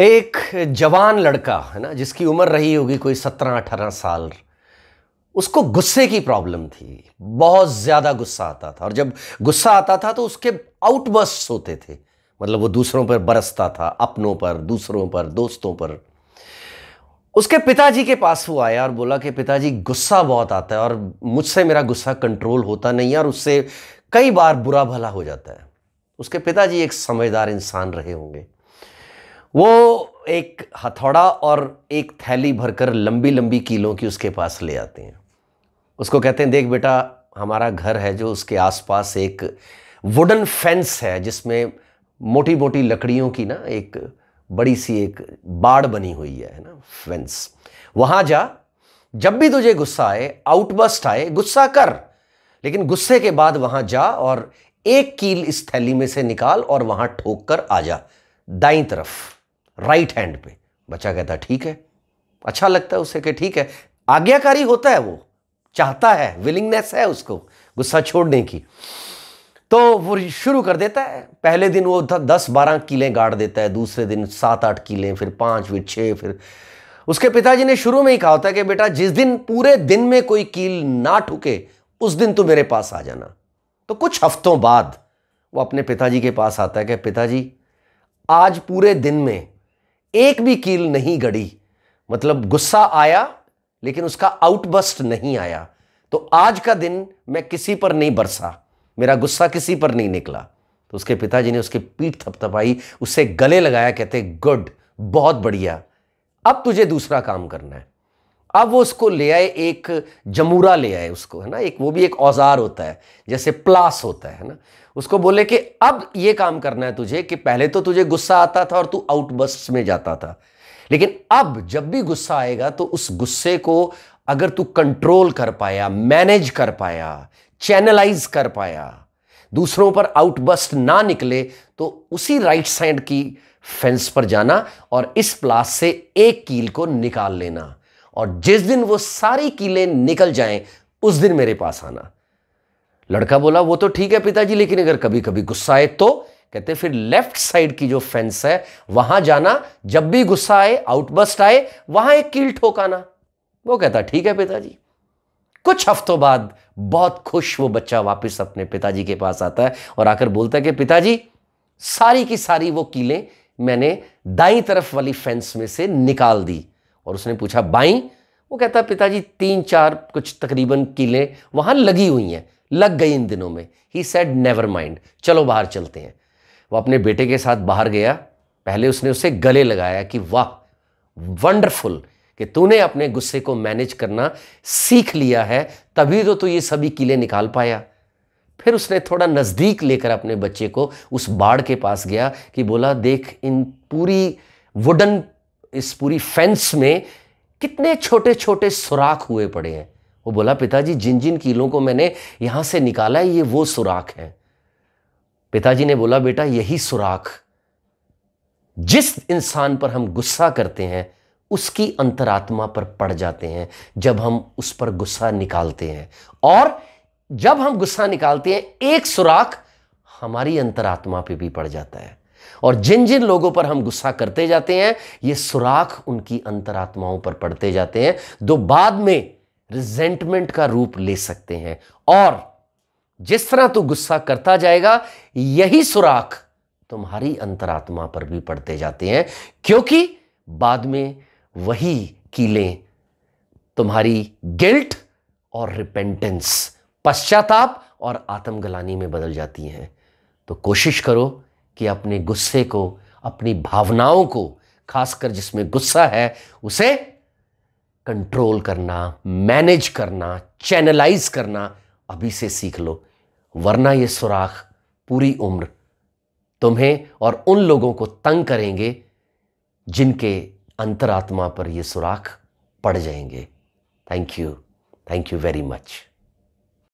एक जवान लड़का है ना जिसकी उम्र रही होगी कोई सत्रह अठारह साल उसको गुस्से की प्रॉब्लम थी बहुत ज़्यादा गुस्सा आता था और जब गुस्सा आता था तो उसके आउटबर्स्ट होते थे मतलब वो दूसरों पर बरसता था अपनों पर दूसरों पर दोस्तों पर उसके पिताजी के पास वो आया और बोला कि पिताजी गुस्सा बहुत आता है और मुझसे मेरा गुस्सा कंट्रोल होता नहीं है और उससे कई बार बुरा भला हो जाता है उसके पिताजी एक समझदार इंसान रहे होंगे वो एक हथौड़ा और एक थैली भरकर लंबी लंबी कीलों की उसके पास ले आते हैं उसको कहते हैं देख बेटा हमारा घर है जो उसके आसपास एक वुडन फेंस है जिसमें मोटी मोटी लकड़ियों की ना एक बड़ी सी एक बाड़ बनी हुई है ना फेंस वहाँ जा जब भी तुझे गुस्सा आए आउटबस्ट आए गुस्सा कर लेकिन गुस्से के बाद वहाँ जा और एक कील इस थैली में से निकाल और वहाँ ठोक कर आ जा दाई तरफ राइट हैंड पे बच्चा कहता ठीक है अच्छा लगता है उसे कि ठीक है आज्ञाकारी होता है वो चाहता है विलिंगनेस है उसको गुस्सा छोड़ने की तो वो शुरू कर देता है पहले दिन वो दस बारह किले गाड़ देता है दूसरे दिन सात आठ किले फिर पांच फिर छः फिर उसके पिताजी ने शुरू में ही कहा होता है कि बेटा जिस दिन पूरे दिन में कोई कील ना ठुके उस दिन तो मेरे पास आ जाना तो कुछ हफ्तों बाद वो अपने पिताजी के पास आता है कि पिताजी आज पूरे दिन में एक भी कील नहीं गड़ी मतलब गुस्सा आया लेकिन उसका आउटबस्ट नहीं आया तो आज का दिन मैं किसी पर नहीं बरसा मेरा गुस्सा किसी पर नहीं निकला तो उसके पिताजी ने उसकी पीठ थपथपाई उससे गले लगाया कहते गुड बहुत बढ़िया अब तुझे दूसरा काम करना है अब वो उसको ले आए एक जमूरा ले आए उसको है ना एक वो भी एक औजार होता है जैसे प्लास होता है ना उसको बोले कि अब ये काम करना है तुझे कि पहले तो तुझे गुस्सा आता था और तू आउटबस्ट में जाता था लेकिन अब जब भी गुस्सा आएगा तो उस गुस्से को अगर तू कंट्रोल कर पाया मैनेज कर पाया चैनलाइज कर पाया दूसरों पर आउटबस्ट ना निकले तो उसी राइट साइड की फेंस पर जाना और इस प्लास से एक कील को निकाल लेना और जिस दिन वो सारी कीले निकल जाएं उस दिन मेरे पास आना लड़का बोला वो तो ठीक है पिताजी लेकिन अगर कभी कभी गुस्सा आए तो कहते फिर लेफ्ट साइड की जो फेंस है वहां जाना जब भी गुस्सा आए आउटबस्ट आए वहां एक कील ठोकाना वो कहता ठीक है पिताजी कुछ हफ्तों बाद बहुत खुश वो बच्चा वापस अपने पिताजी के पास आता है और आकर बोलता है कि पिताजी सारी की सारी वो कीलें मैंने दाई तरफ वाली फेंस में से निकाल दी और उसने पूछा बाई वो कहता पिताजी तीन चार कुछ तकरीबन कीलें वहां लगी हुई हैं लग गई इन दिनों में ही सेड नेवर माइंड चलो बाहर चलते हैं वो अपने बेटे के साथ बाहर गया पहले उसने उसे गले लगाया कि वाह वंडरफुल कि तूने अपने गुस्से को मैनेज करना सीख लिया है तभी तो तू ये सभी किले निकाल पाया फिर उसने थोड़ा नज़दीक लेकर अपने बच्चे को उस बाढ़ के पास गया कि बोला देख इन पूरी वुडन इस पूरी फेंस में कितने छोटे छोटे सुराख हुए पड़े हैं वो बोला पिताजी जिन जिन कीलों को मैंने यहां से निकाला है ये वो सुराख हैं पिताजी ने बोला बेटा यही सुराख जिस इंसान पर हम गुस्सा करते हैं उसकी अंतरात्मा पर पड़ जाते हैं जब हम उस पर गुस्सा निकालते हैं और जब हम गुस्सा निकालते हैं एक सुराख हमारी अंतरात्मा पे भी पड़ जाता है और जिन जिन लोगों पर हम गुस्सा करते जाते हैं ये सुराख उनकी अंतरात्माओं पर पड़ते जाते हैं जो बाद में रिजेंटमेंट का रूप ले सकते हैं और जिस तरह तू गुस्सा करता जाएगा यही सुराख तुम्हारी अंतरात्मा पर भी पड़ते जाते हैं क्योंकि बाद में वही कीलें तुम्हारी गिल्ट और रिपेंटेंस पश्चाताप और आत्मगलानी में बदल जाती हैं तो कोशिश करो कि अपने गुस्से को अपनी भावनाओं को खासकर जिसमें गुस्सा है उसे कंट्रोल करना मैनेज करना चैनलाइज करना अभी से सीख लो वरना ये सुराख पूरी उम्र तुम्हें और उन लोगों को तंग करेंगे जिनके अंतरात्मा पर ये सुराख पड़ जाएंगे thank you thank you very much